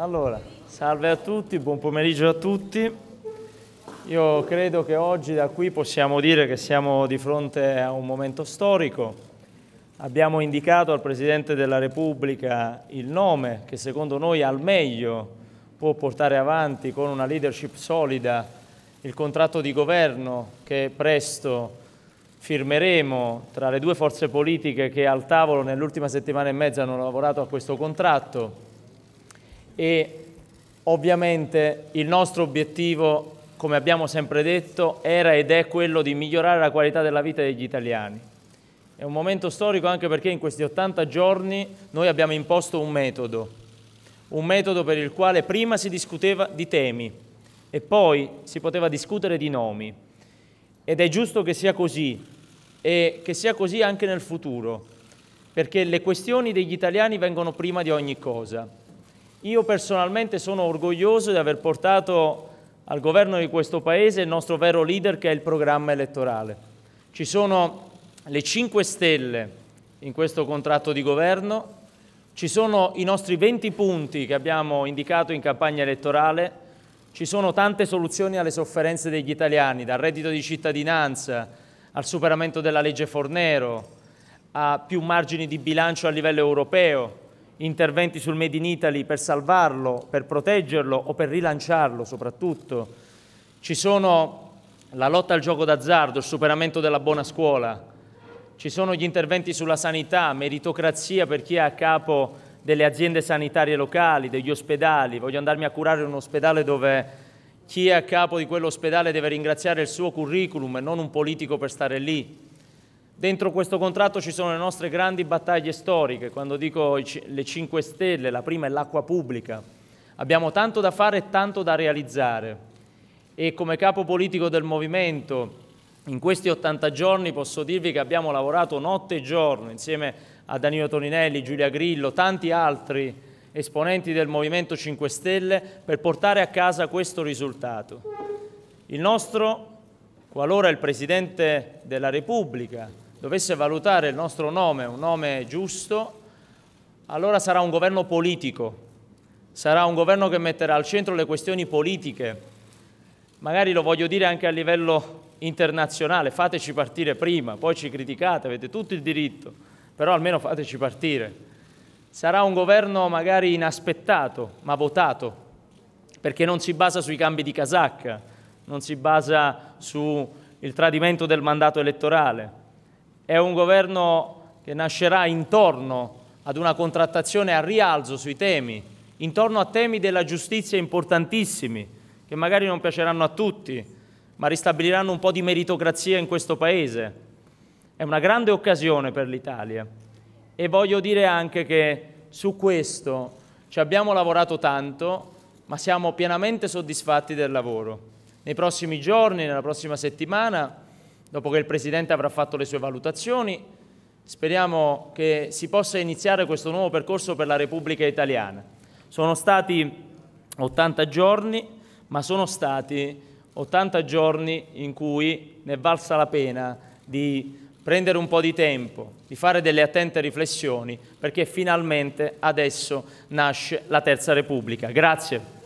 Allora, salve a tutti, buon pomeriggio a tutti. Io credo che oggi da qui possiamo dire che siamo di fronte a un momento storico. Abbiamo indicato al Presidente della Repubblica il nome che secondo noi al meglio può portare avanti con una leadership solida il contratto di governo che presto firmeremo tra le due forze politiche che al tavolo nell'ultima settimana e mezza hanno lavorato a questo contratto e ovviamente il nostro obiettivo, come abbiamo sempre detto, era ed è quello di migliorare la qualità della vita degli italiani. È un momento storico anche perché in questi 80 giorni noi abbiamo imposto un metodo, un metodo per il quale prima si discuteva di temi e poi si poteva discutere di nomi. Ed è giusto che sia così e che sia così anche nel futuro, perché le questioni degli italiani vengono prima di ogni cosa. Io personalmente sono orgoglioso di aver portato al governo di questo Paese il nostro vero leader che è il programma elettorale. Ci sono le 5 stelle in questo contratto di governo, ci sono i nostri 20 punti che abbiamo indicato in campagna elettorale, ci sono tante soluzioni alle sofferenze degli italiani, dal reddito di cittadinanza al superamento della legge Fornero, a più margini di bilancio a livello europeo, interventi sul Made in Italy per salvarlo, per proteggerlo o per rilanciarlo soprattutto. Ci sono la lotta al gioco d'azzardo, il superamento della buona scuola, ci sono gli interventi sulla sanità, meritocrazia per chi è a capo delle aziende sanitarie locali, degli ospedali. Voglio andarmi a curare in un ospedale dove chi è a capo di quell'ospedale deve ringraziare il suo curriculum e non un politico per stare lì. Dentro questo contratto ci sono le nostre grandi battaglie storiche, quando dico le 5 stelle, la prima è l'acqua pubblica. Abbiamo tanto da fare e tanto da realizzare e come capo politico del movimento in questi 80 giorni posso dirvi che abbiamo lavorato notte e giorno insieme a Danilo Toninelli, Giulia Grillo, tanti altri esponenti del Movimento 5 Stelle per portare a casa questo risultato. Il nostro, qualora il Presidente della Repubblica dovesse valutare il nostro nome, un nome giusto, allora sarà un governo politico, sarà un governo che metterà al centro le questioni politiche. Magari lo voglio dire anche a livello internazionale, fateci partire prima, poi ci criticate, avete tutto il diritto, però almeno fateci partire. Sarà un governo magari inaspettato, ma votato, perché non si basa sui cambi di casacca, non si basa sul tradimento del mandato elettorale, è un governo che nascerà intorno ad una contrattazione a rialzo sui temi, intorno a temi della giustizia importantissimi, che magari non piaceranno a tutti, ma ristabiliranno un po' di meritocrazia in questo Paese. È una grande occasione per l'Italia e voglio dire anche che su questo ci abbiamo lavorato tanto, ma siamo pienamente soddisfatti del lavoro. Nei prossimi giorni, nella prossima settimana, Dopo che il Presidente avrà fatto le sue valutazioni, speriamo che si possa iniziare questo nuovo percorso per la Repubblica Italiana. Sono stati 80 giorni, ma sono stati 80 giorni in cui ne è valsa la pena di prendere un po' di tempo, di fare delle attente riflessioni, perché finalmente adesso nasce la Terza Repubblica. Grazie.